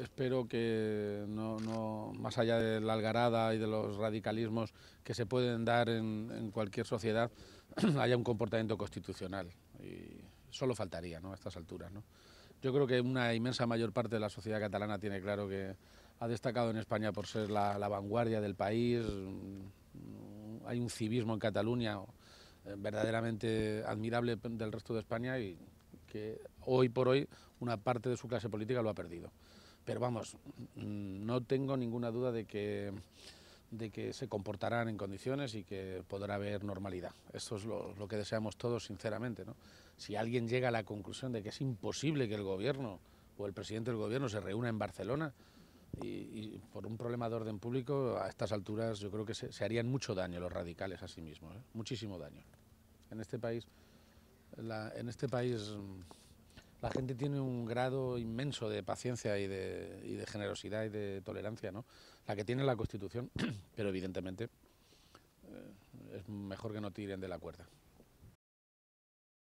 espero que no, no, más allá de la algarada y de los radicalismos que se pueden dar en, cualquier sociedad, haya un comportamiento constitucional. solo faltaría ¿no? a estas alturas. Yo creo que una inmensa mayor parte de la sociedad catalana tiene claro que ha destacado en España por ser la, la vanguardia del país. Mm, hay un civismo en Cataluña eh, verdaderamente admirable del resto de España y que hoy por hoy una parte de su clase política lo ha perdido. Pero vamos, mm, no tengo ninguna duda de que, de que se comportarán en condiciones y que podrá haber normalidad. Eso es lo, que deseamos todos, sinceramente. Si alguien llega a la conclusión de que es imposible que el gobierno o el presidente del gobierno se reúna en Barcelona, y, por un problema de orden público, a estas alturas yo creo que se, harían mucho daño los radicales a sí mismos, ¿eh? muchísimo daño. En este país en este país mm, la gente tiene un grado inmenso de paciencia y de, generosidad y de tolerancia, ¿no? La que tiene la Constitución, pero evidentemente eh, es mejor que no tiren de la cuerda.